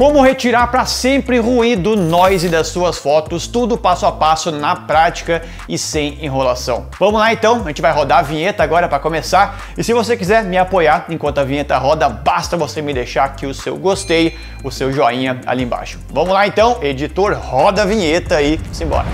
Como retirar para sempre ruído, noise das suas fotos, tudo passo a passo na prática e sem enrolação. Vamos lá então, a gente vai rodar a vinheta agora para começar. E se você quiser me apoiar enquanto a vinheta roda, basta você me deixar aqui o seu gostei, o seu joinha ali embaixo. Vamos lá então, editor, roda a vinheta e simbora.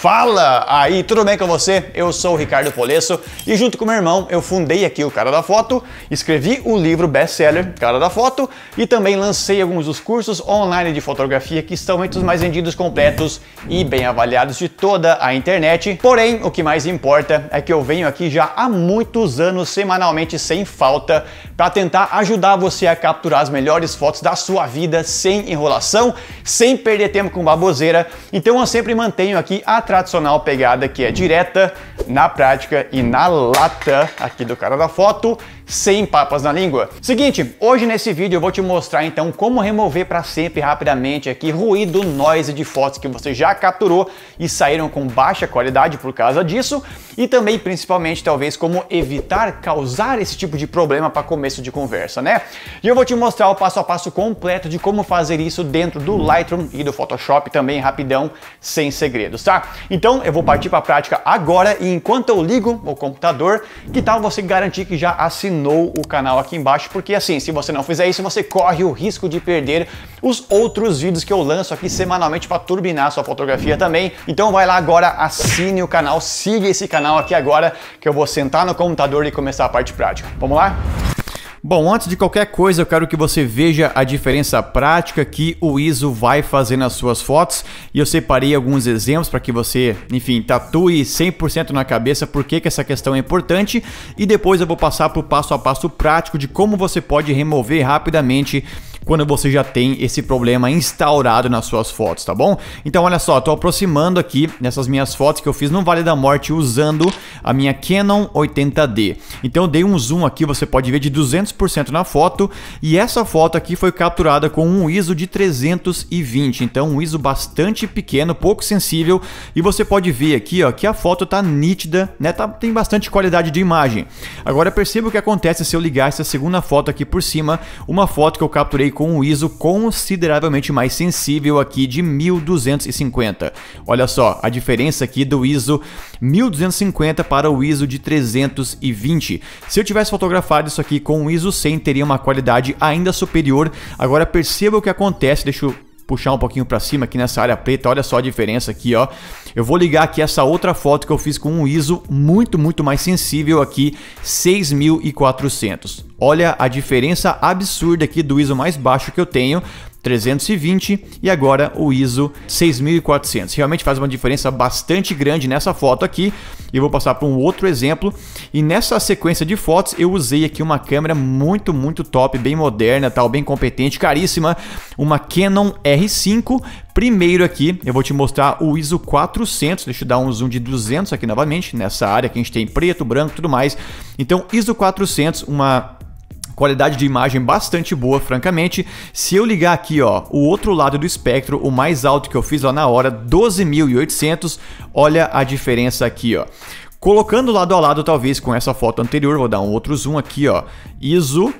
Fala aí, tudo bem com você? Eu sou o Ricardo Polesso e junto com meu irmão eu fundei aqui o Cara da Foto, escrevi o livro best-seller Cara da Foto e também lancei alguns dos cursos online de fotografia que estão entre os mais vendidos completos e bem avaliados de toda a internet. Porém, o que mais importa é que eu venho aqui já há muitos anos semanalmente sem falta para tentar ajudar você a capturar as melhores fotos da sua vida sem enrolação, sem perder tempo com baboseira. Então eu sempre mantenho aqui a tradicional pegada que é direta, na prática e na lata aqui do cara da foto sem papas na língua. Seguinte, hoje nesse vídeo eu vou te mostrar então como remover para sempre rapidamente aqui ruído, noise de fotos que você já capturou e saíram com baixa qualidade por causa disso e também principalmente talvez como evitar causar esse tipo de problema para começo de conversa, né? E eu vou te mostrar o passo a passo completo de como fazer isso dentro do Lightroom e do Photoshop também rapidão, sem segredos, tá? Então eu vou partir para a prática agora e enquanto eu ligo o computador, que tal você garantir que já assinou assinou o canal aqui embaixo, porque assim, se você não fizer isso, você corre o risco de perder os outros vídeos que eu lanço aqui semanalmente para turbinar sua fotografia também. Então vai lá agora, assine o canal, siga esse canal aqui agora, que eu vou sentar no computador e começar a parte prática. Vamos lá? Bom, antes de qualquer coisa, eu quero que você veja a diferença prática que o ISO vai fazer nas suas fotos e eu separei alguns exemplos para que você, enfim, tatue 100% na cabeça por que, que essa questão é importante e depois eu vou passar para o passo a passo prático de como você pode remover rapidamente quando você já tem esse problema instaurado nas suas fotos, tá bom? Então olha só, tô aproximando aqui nessas minhas fotos que eu fiz no Vale da Morte usando a minha Canon 80D. Então eu dei um zoom aqui, você pode ver de 200% na foto e essa foto aqui foi capturada com um ISO de 320, então um ISO bastante pequeno, pouco sensível e você pode ver aqui ó, que a foto tá nítida, né? Tá, tem bastante qualidade de imagem. Agora perceba o que acontece se eu ligar essa segunda foto aqui por cima, uma foto que eu capturei com um ISO consideravelmente mais sensível aqui de 1250. Olha só, a diferença aqui do ISO 1250 para o ISO de 320. Se eu tivesse fotografado isso aqui com o ISO 100, teria uma qualidade ainda superior. Agora perceba o que acontece, deixa eu puxar um pouquinho para cima aqui nessa área preta, olha só a diferença aqui, ó. Eu vou ligar aqui essa outra foto que eu fiz com um ISO muito, muito mais sensível aqui, 6400. Olha a diferença absurda aqui do ISO mais baixo que eu tenho 320 e agora o ISO 6400. Realmente faz uma diferença bastante grande nessa foto aqui. Eu vou passar para um outro exemplo e nessa sequência de fotos eu usei aqui uma câmera muito, muito top, bem moderna, tal, bem competente, caríssima, uma Canon R5. Primeiro aqui, eu vou te mostrar o ISO 400, deixa eu dar um zoom de 200 aqui novamente, nessa área que a gente tem preto, branco, tudo mais. Então, ISO 400, uma Qualidade de imagem bastante boa, francamente. Se eu ligar aqui, ó, o outro lado do espectro, o mais alto que eu fiz lá na hora, 12.800, olha a diferença aqui, ó. Colocando lado a lado, talvez, com essa foto anterior, vou dar um outro zoom aqui, ó. ISO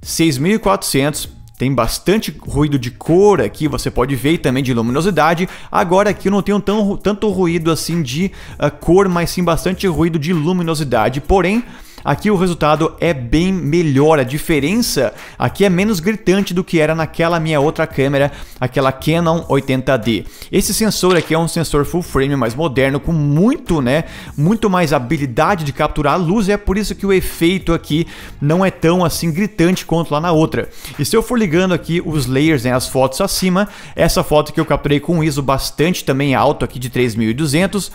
6400, tem bastante ruído de cor aqui, você pode ver, e também de luminosidade. Agora aqui eu não tenho tão, tanto ruído assim de uh, cor, mas sim bastante ruído de luminosidade. Porém, Aqui o resultado é bem melhor, a diferença aqui é menos gritante do que era naquela minha outra câmera, aquela Canon 80D. Esse sensor aqui é um sensor full frame mais moderno, com muito, né, muito mais habilidade de capturar a luz, e é por isso que o efeito aqui não é tão assim gritante quanto lá na outra. E se eu for ligando aqui os layers, né, as fotos acima, essa foto que eu capturei com ISO bastante também alto aqui de 3200,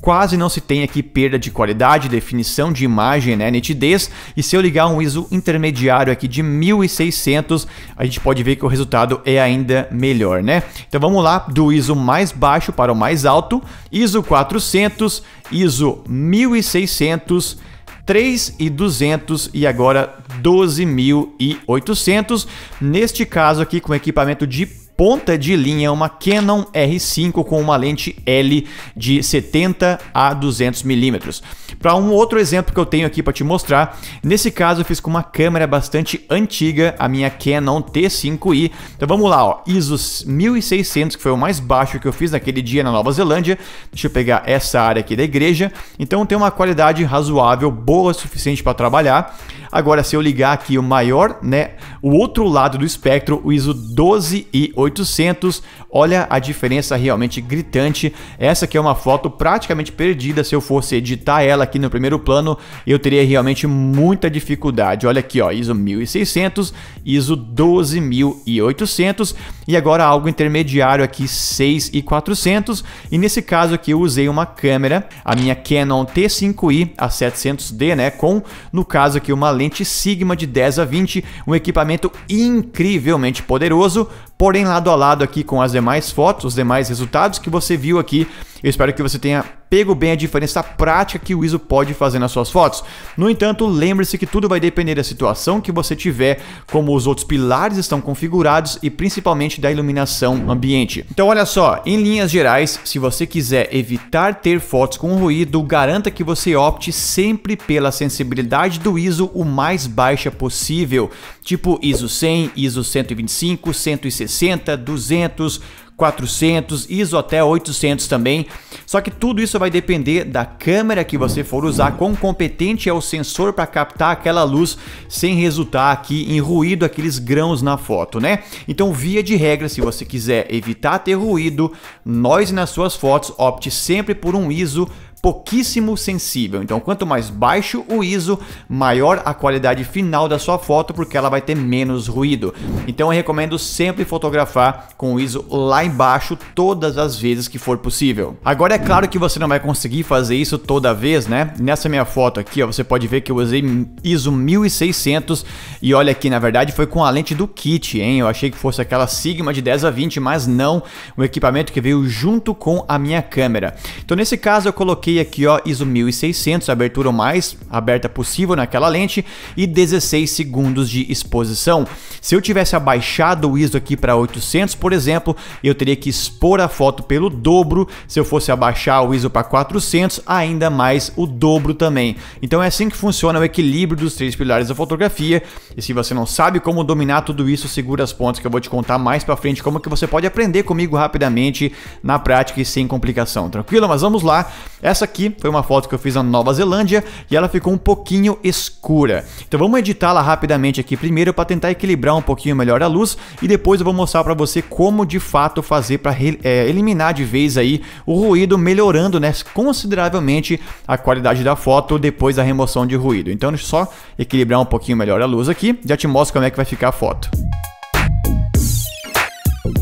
Quase não se tem aqui perda de qualidade, definição de imagem, né, nitidez. E se eu ligar um ISO intermediário aqui de 1600, a gente pode ver que o resultado é ainda melhor, né? Então vamos lá, do ISO mais baixo para o mais alto, ISO 400, ISO 1600, 3.200 e agora 12.800. Neste caso aqui com equipamento de ponta de linha uma Canon R5 com uma lente L de 70 a 200 milímetros. Para um outro exemplo que eu tenho aqui para te mostrar, nesse caso eu fiz com uma câmera bastante antiga, a minha Canon T5i. Então vamos lá, ó, ISO 1600, que foi o mais baixo que eu fiz naquele dia na Nova Zelândia. Deixa eu pegar essa área aqui da igreja. Então tem uma qualidade razoável, boa o suficiente para trabalhar. Agora, se eu ligar aqui o maior, né, o outro lado do espectro, o ISO 12 e 800, olha a diferença realmente gritante. Essa aqui é uma foto praticamente perdida, se eu fosse editar ela aqui no primeiro plano, eu teria realmente muita dificuldade. Olha aqui, ó, ISO 1600, ISO 12800 e agora algo intermediário aqui 6400 e nesse caso aqui eu usei uma câmera, a minha Canon T5i a 700D, né, com no caso aqui uma lente Sigma de 10 a 20, um equipamento incrivelmente poderoso porém lado a lado aqui com as demais fotos, os demais resultados que você viu aqui. Eu espero que você tenha pego bem a diferença prática que o ISO pode fazer nas suas fotos. No entanto, lembre-se que tudo vai depender da situação que você tiver, como os outros pilares estão configurados e principalmente da iluminação ambiente. Então olha só, em linhas gerais, se você quiser evitar ter fotos com ruído, garanta que você opte sempre pela sensibilidade do ISO o mais baixa possível, tipo ISO 100, ISO 125, 160 60, 200, 400, até 800 também. Só que tudo isso vai depender da câmera que você for usar, quão competente é o sensor para captar aquela luz sem resultar aqui em ruído, aqueles grãos na foto, né? Então, via de regra, se você quiser evitar ter ruído, nós nas suas fotos, opte sempre por um ISO pouquíssimo sensível. Então, quanto mais baixo o ISO, maior a qualidade final da sua foto, porque ela vai ter menos ruído. Então, eu recomendo sempre fotografar com o ISO lá embaixo todas as vezes que for possível. Agora, é claro que você não vai conseguir fazer isso toda vez, né? Nessa minha foto aqui, ó, você pode ver que eu usei ISO 1600 e olha aqui, na verdade, foi com a lente do kit, hein? Eu achei que fosse aquela Sigma de 10 a 20, mas não, o equipamento que veio junto com a minha câmera. Então, nesse caso, eu coloquei coloquei aqui ó, ISO 1600, abertura mais aberta possível naquela lente e 16 segundos de exposição. Se eu tivesse abaixado o ISO aqui para 800, por exemplo, eu teria que expor a foto pelo dobro. Se eu fosse abaixar o ISO para 400, ainda mais o dobro também. Então é assim que funciona o equilíbrio dos três pilares da fotografia. E se você não sabe como dominar tudo isso, segura as pontas que eu vou te contar mais para frente como que você pode aprender comigo rapidamente na prática e sem complicação. Tranquilo? Mas vamos lá. Essa essa aqui foi uma foto que eu fiz na Nova Zelândia e ela ficou um pouquinho escura. Então vamos editá-la rapidamente aqui primeiro para tentar equilibrar um pouquinho melhor a luz e depois eu vou mostrar para você como de fato fazer para é, eliminar de vez aí o ruído, melhorando né, consideravelmente a qualidade da foto depois da remoção de ruído. Então só equilibrar um pouquinho melhor a luz aqui, já te mostro como é que vai ficar a foto.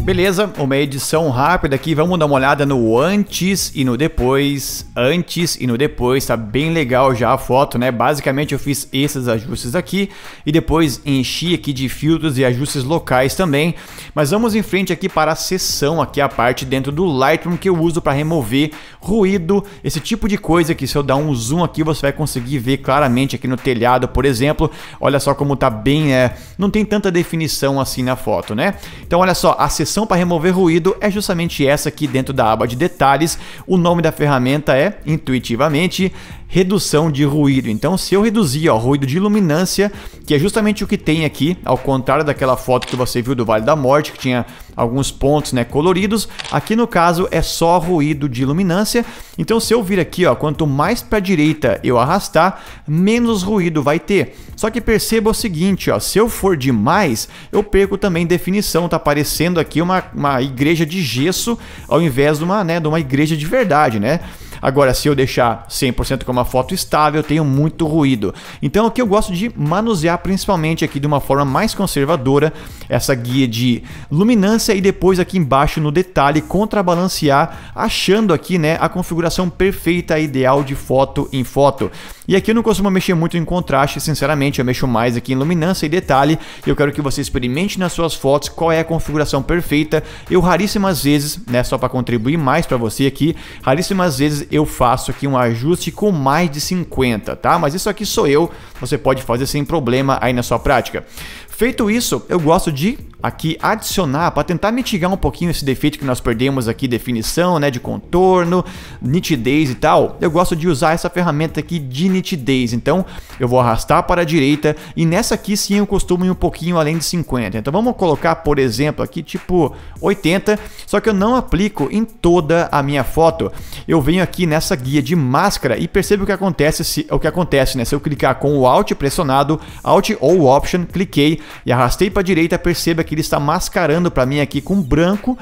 Beleza, uma edição rápida aqui, vamos dar uma olhada no antes e no depois, antes e no depois, tá bem legal já a foto, né? Basicamente eu fiz esses ajustes aqui e depois enchi aqui de filtros e ajustes locais também, mas vamos em frente aqui para a sessão, aqui a parte dentro do Lightroom que eu uso para remover ruído, esse tipo de coisa que se eu dar um zoom aqui você vai conseguir ver claramente aqui no telhado, por exemplo, olha só como tá bem, é, não tem tanta definição assim na foto, né? Então olha só, a sessão opção para remover ruído é justamente essa aqui dentro da aba de detalhes. O nome da ferramenta é, intuitivamente, redução de ruído. Então, se eu reduzir o ruído de iluminância, que é justamente o que tem aqui, ao contrário daquela foto que você viu do Vale da Morte, que tinha alguns pontos né, coloridos, aqui no caso é só ruído de iluminância. Então, se eu vir aqui, ó, quanto mais para a direita eu arrastar, menos ruído vai ter. Só que perceba o seguinte, ó, se eu for demais, eu perco também definição, tá aparecendo aqui aqui uma, uma igreja de gesso ao invés de uma, né, de uma igreja de verdade, né? Agora, se eu deixar 100% com uma foto estável, eu tenho muito ruído. Então, aqui eu gosto de manusear principalmente aqui de uma forma mais conservadora essa guia de luminância e depois aqui embaixo no detalhe contrabalancear, achando aqui né, a configuração perfeita ideal de foto em foto. E aqui eu não costumo mexer muito em contraste, sinceramente, eu mexo mais aqui em luminância e detalhe. Eu quero que você experimente nas suas fotos qual é a configuração perfeita. Eu raríssimas vezes, né, só para contribuir mais para você aqui, raríssimas vezes eu faço aqui um ajuste com mais de 50, tá? Mas isso aqui sou eu, você pode fazer sem problema aí na sua prática. Feito isso, eu gosto de aqui adicionar para tentar mitigar um pouquinho esse defeito que nós perdemos aqui, definição, né, de contorno, nitidez e tal, eu gosto de usar essa ferramenta aqui de nitidez, então eu vou arrastar para a direita e nessa aqui sim eu costumo ir um pouquinho além de 50, então vamos colocar por exemplo aqui tipo 80, só que eu não aplico em toda a minha foto, eu venho aqui nessa guia de máscara e percebo o que acontece, se, o que acontece né, se eu clicar com o Alt pressionado, Alt ou Option, cliquei e arrastei para a direita, perceba que ele está mascarando para mim aqui com branco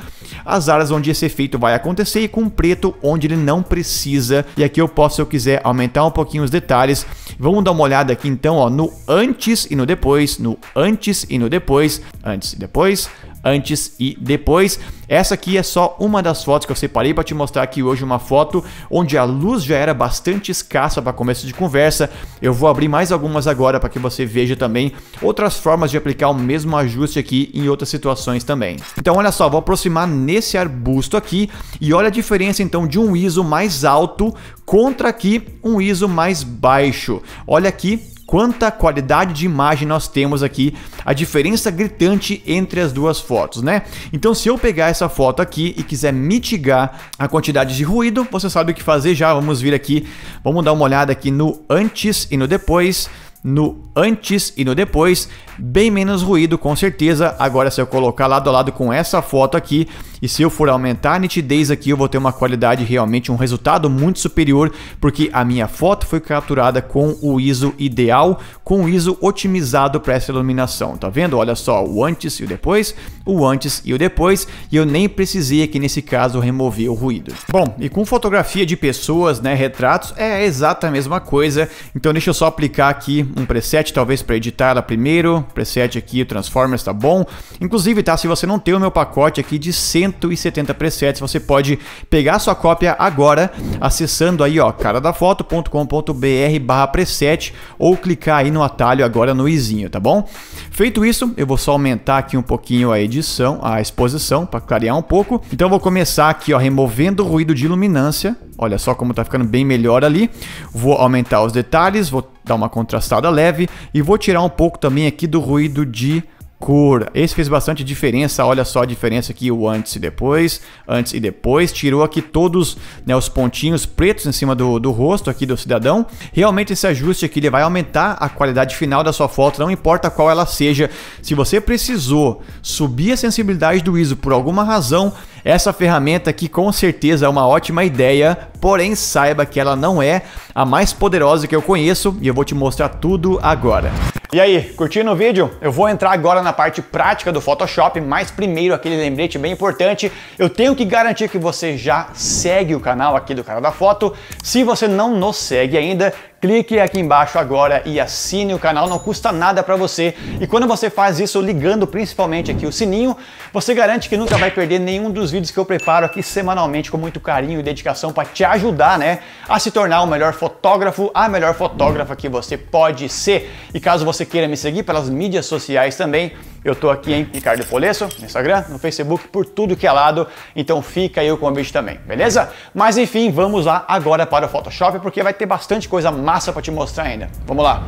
as áreas onde esse efeito vai acontecer e com preto onde ele não precisa. E aqui eu posso, se eu quiser, aumentar um pouquinho os detalhes. Vamos dar uma olhada aqui então ó, no antes e no depois, no antes e no depois, antes e depois, antes e depois. Essa aqui é só uma das fotos que eu separei para te mostrar aqui hoje, uma foto onde a luz já era bastante escassa para começo de conversa. Eu vou abrir mais algumas agora para que você veja também outras formas de aplicar o mesmo ajuste aqui em outras situações também. Então olha só, vou aproximar nesse arbusto aqui e olha a diferença então de um ISO mais alto contra aqui um ISO mais baixo. Olha aqui quanta qualidade de imagem nós temos aqui, a diferença gritante entre as duas fotos, né? Então, se eu pegar essa foto aqui e quiser mitigar a quantidade de ruído, você sabe o que fazer já. Vamos vir aqui, vamos dar uma olhada aqui no antes e no depois no antes e no depois, bem menos ruído com certeza. Agora se eu colocar lado a lado com essa foto aqui, e se eu for aumentar a nitidez aqui, eu vou ter uma qualidade realmente, um resultado muito superior, porque a minha foto foi capturada com o ISO ideal, com o ISO otimizado para essa iluminação, tá vendo? Olha só, o antes e o depois, o antes e o depois, e eu nem precisei aqui nesse caso remover o ruído. Bom, e com fotografia de pessoas, né, retratos, é exata a mesma coisa, então deixa eu só aplicar aqui um preset, talvez para editar ela primeiro, preset aqui, o Transformers tá bom, inclusive tá, se você não tem o meu pacote aqui de cena 170 presets. Você pode pegar sua cópia agora acessando aí, ó, caradafoto.com.br barra preset ou clicar aí no atalho agora no izinho, tá bom? Feito isso, eu vou só aumentar aqui um pouquinho a edição, a exposição, para clarear um pouco. Então eu vou começar aqui, ó, removendo o ruído de iluminância. Olha só como tá ficando bem melhor ali. Vou aumentar os detalhes, vou dar uma contrastada leve e vou tirar um pouco também aqui do ruído de cor. Esse fez bastante diferença, olha só a diferença aqui, o antes e depois, antes e depois. Tirou aqui todos né, os pontinhos pretos em cima do, do rosto aqui do cidadão. Realmente esse ajuste aqui ele vai aumentar a qualidade final da sua foto, não importa qual ela seja. Se você precisou subir a sensibilidade do ISO por alguma razão, essa ferramenta aqui com certeza é uma ótima ideia, porém saiba que ela não é a mais poderosa que eu conheço e eu vou te mostrar tudo agora. E aí, curtindo o vídeo? Eu vou entrar agora na parte prática do Photoshop, mas primeiro aquele lembrete bem importante, eu tenho que garantir que você já segue o canal aqui do Cara da Foto. Se você não nos segue ainda, clique aqui embaixo agora e assine o canal, não custa nada para você. E quando você faz isso ligando principalmente aqui o sininho, você garante que nunca vai perder nenhum dos vídeos que eu preparo aqui semanalmente com muito carinho e dedicação para te ajudar, né, a se tornar o melhor fotógrafo, a melhor fotógrafa que você pode ser. E caso você queira me seguir pelas mídias sociais também. Eu tô aqui em Ricardo Polesso, no Instagram, no Facebook, por tudo que é lado. Então fica aí o convite também, beleza? Mas enfim, vamos lá agora para o Photoshop, porque vai ter bastante coisa massa para te mostrar ainda. Vamos lá.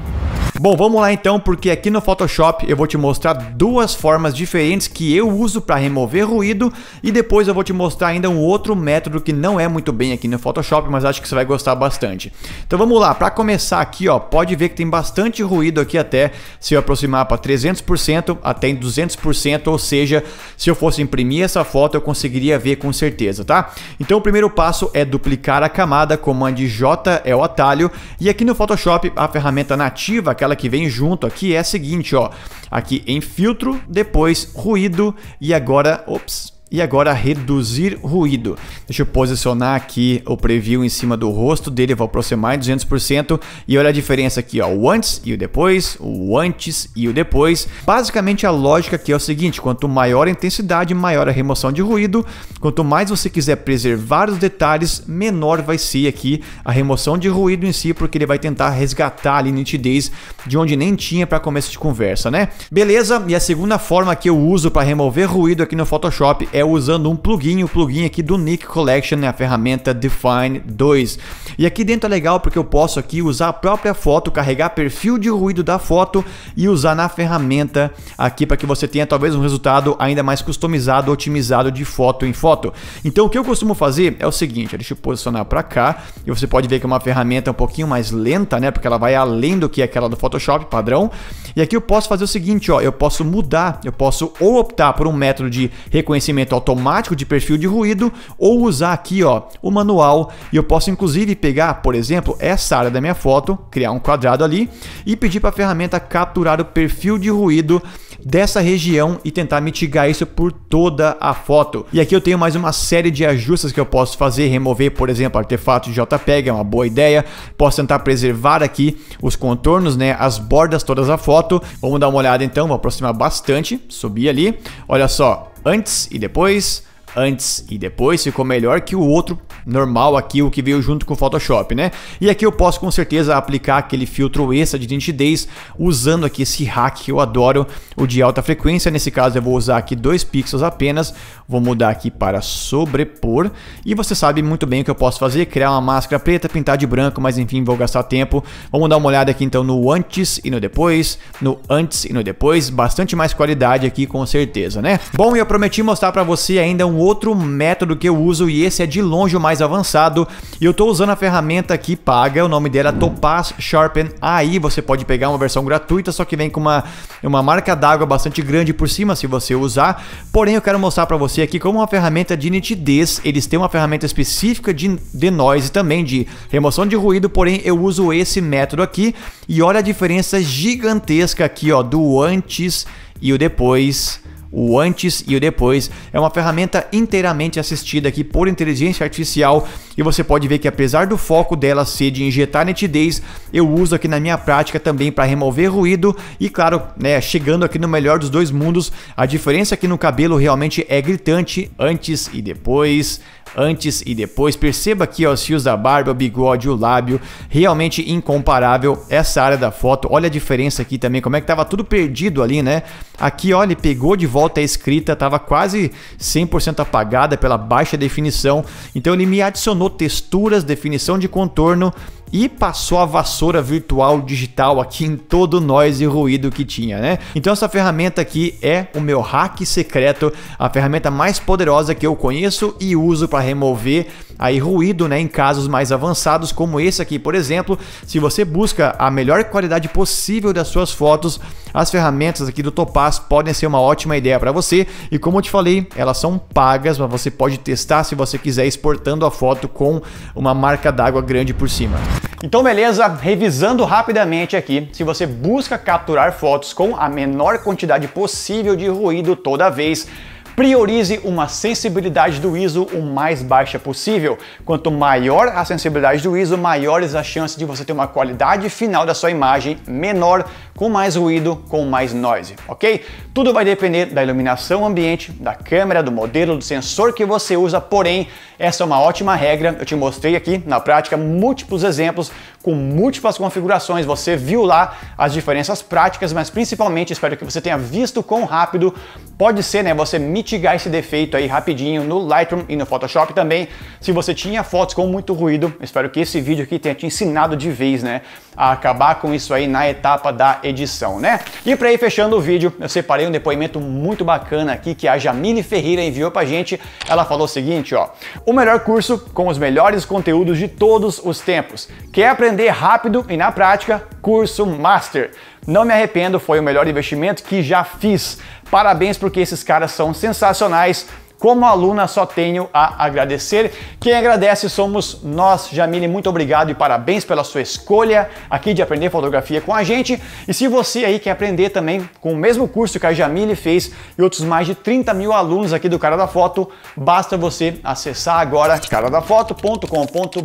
Bom, vamos lá então, porque aqui no Photoshop eu vou te mostrar duas formas diferentes que eu uso para remover ruído e depois eu vou te mostrar ainda um outro método que não é muito bem aqui no Photoshop, mas acho que você vai gostar bastante. Então vamos lá, para começar aqui, ó, pode ver que tem bastante ruído aqui até se eu aproximar para 300% até em 200%, ou seja, se eu fosse imprimir essa foto, eu conseguiria ver com certeza, tá? Então o primeiro passo é duplicar a camada, comando J é o atalho, e aqui no Photoshop a ferramenta nativa, aquela que vem junto aqui, é a seguinte, ó, aqui em filtro, depois ruído, e agora, ops, e agora reduzir ruído. Deixa eu posicionar aqui o preview em cima do rosto dele, vou aproximar em 200% e olha a diferença aqui, ó, o antes e o depois, o antes e o depois. Basicamente a lógica aqui é o seguinte, quanto maior a intensidade, maior a remoção de ruído, quanto mais você quiser preservar os detalhes, menor vai ser aqui a remoção de ruído em si, porque ele vai tentar resgatar ali nitidez de onde nem tinha para começo de conversa, né? Beleza? E a segunda forma que eu uso para remover ruído aqui no Photoshop é é usando um plugin, o um plugin aqui do Nick Collection, né, a ferramenta Define 2. E aqui dentro é legal porque eu posso aqui usar a própria foto, carregar perfil de ruído da foto e usar na ferramenta aqui para que você tenha talvez um resultado ainda mais customizado, otimizado de foto em foto. Então o que eu costumo fazer é o seguinte, deixa eu posicionar para cá e você pode ver que é uma ferramenta um pouquinho mais lenta, né, porque ela vai além do que aquela do Photoshop padrão. E aqui eu posso fazer o seguinte, ó, eu posso mudar, eu posso ou optar por um método de reconhecimento gerenciamento automático de perfil de ruído ou usar aqui ó, o manual e eu posso inclusive pegar, por exemplo, essa área da minha foto, criar um quadrado ali e pedir para a ferramenta capturar o perfil de ruído dessa região e tentar mitigar isso por toda a foto. E aqui eu tenho mais uma série de ajustes que eu posso fazer, remover, por exemplo, artefatos de JPEG, é uma boa ideia. Posso tentar preservar aqui os contornos, né, as bordas todas da foto. Vamos dar uma olhada então, vou aproximar bastante, subir ali. Olha só, antes e depois, antes e depois ficou melhor que o outro normal aqui, o que veio junto com o Photoshop, né? E aqui eu posso com certeza aplicar aquele filtro extra de nitidez usando aqui esse hack que eu adoro, o de alta frequência. Nesse caso eu vou usar aqui dois pixels apenas, vou mudar aqui para sobrepor. E você sabe muito bem o que eu posso fazer, criar uma máscara preta, pintar de branco, mas enfim, vou gastar tempo. Vamos dar uma olhada aqui então no antes e no depois, no antes e no depois, bastante mais qualidade aqui com certeza, né? Bom, eu prometi mostrar para você ainda um outro outro método que eu uso e esse é de longe o mais avançado. E eu estou usando a ferramenta que paga, o nome dela é Topaz Sharpen AI. Você pode pegar uma versão gratuita, só que vem com uma, uma marca d'água bastante grande por cima se você usar. Porém, eu quero mostrar para você aqui como uma ferramenta de nitidez. Eles têm uma ferramenta específica de, de noise também, de remoção de ruído, porém eu uso esse método aqui. E olha a diferença gigantesca aqui ó, do antes e o depois o antes e o depois. É uma ferramenta inteiramente assistida aqui por inteligência artificial e você pode ver que apesar do foco dela ser de injetar nitidez, eu uso aqui na minha prática também para remover ruído e claro, né, chegando aqui no melhor dos dois mundos, a diferença aqui no cabelo realmente é gritante antes e depois antes e depois. Perceba aqui ó, os fios da barba, o bigode, o lábio, realmente incomparável essa área da foto. Olha a diferença aqui também, como é que tava tudo perdido ali, né? Aqui, olha, ele pegou de volta volta à escrita estava quase 100% apagada pela baixa definição, então ele me adicionou texturas, definição de contorno e passou a vassoura virtual digital aqui em todo o noise e ruído que tinha, né? Então essa ferramenta aqui é o meu hack secreto, a ferramenta mais poderosa que eu conheço e uso para remover aí ruído, né, em casos mais avançados como esse aqui, por exemplo. Se você busca a melhor qualidade possível das suas fotos, as ferramentas aqui do Topaz podem ser uma ótima ideia para você. E como eu te falei, elas são pagas, mas você pode testar se você quiser exportando a foto com uma marca d'água grande por cima. Então beleza, revisando rapidamente aqui, se você busca capturar fotos com a menor quantidade possível de ruído toda vez, priorize uma sensibilidade do ISO o mais baixa possível. Quanto maior a sensibilidade do ISO, maiores as chances de você ter uma qualidade final da sua imagem menor, com mais ruído, com mais noise, ok? Tudo vai depender da iluminação ambiente, da câmera, do modelo, do sensor que você usa, porém, essa é uma ótima regra. Eu te mostrei aqui na prática múltiplos exemplos com múltiplas configurações. Você viu lá as diferenças práticas, mas principalmente espero que você tenha visto quão rápido pode ser, né, você mitigar esse defeito aí rapidinho no Lightroom e no Photoshop também. Se você tinha fotos com muito ruído, espero que esse vídeo aqui tenha te ensinado de vez, né, a acabar com isso aí na etapa da edição, né? E para ir fechando o vídeo, eu separei um depoimento muito bacana aqui que a Jamile Ferreira enviou pra gente. Ela falou o seguinte, ó: "O melhor curso com os melhores conteúdos de todos os tempos. Quer aprender rápido e na prática? Curso Master. Não me arrependo, foi o melhor investimento que já fiz. Parabéns porque esses caras são sensacionais." Como aluna, só tenho a agradecer. Quem agradece somos nós. Jamile, muito obrigado e parabéns pela sua escolha aqui de aprender fotografia com a gente. E se você aí quer aprender também com o mesmo curso que a Jamile fez e outros mais de 30 mil alunos aqui do Cara da Foto, basta você acessar agora caradafoto.com.br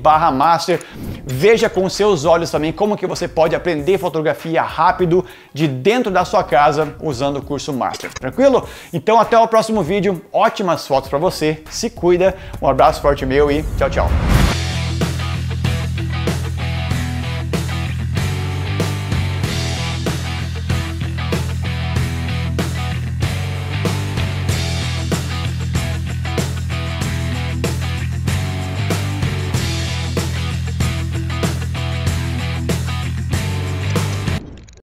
barra master veja com seus olhos também como que você pode aprender fotografia rápido de dentro da sua casa usando o curso Master. Tranquilo? Então até o próximo vídeo. Ótimas fotos para você. Se cuida. Um abraço forte meu e tchau, tchau.